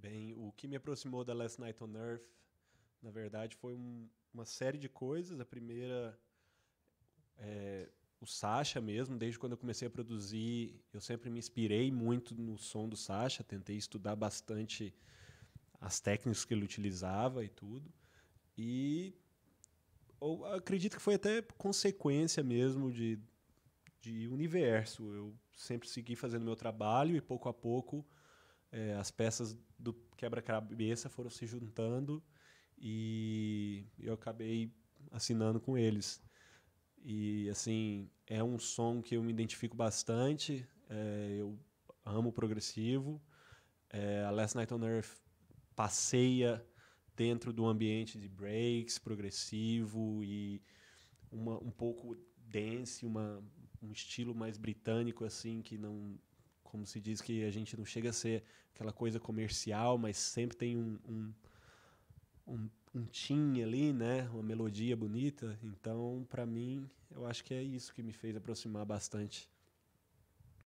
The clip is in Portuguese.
Bem, o que me aproximou da Last Night on Earth, na verdade, foi um, uma série de coisas. A primeira, é, o Sasha mesmo. Desde quando eu comecei a produzir, eu sempre me inspirei muito no som do Sasha. Tentei estudar bastante as técnicas que ele utilizava e tudo. E acredito que foi até consequência mesmo de, de universo. Eu sempre segui fazendo meu trabalho e pouco a pouco é, as peças do quebra-cabeça foram se juntando e eu acabei assinando com eles. E, assim, é um som que eu me identifico bastante, é, eu amo progressivo. É, a Last Night on Earth passeia dentro do ambiente de breaks, progressivo e uma, um pouco dance, uma, um estilo mais britânico, assim, que não como se diz que a gente não chega a ser aquela coisa comercial, mas sempre tem um, um, um, um tim ali, né? Uma melodia bonita. Então, para mim, eu acho que é isso que me fez aproximar bastante.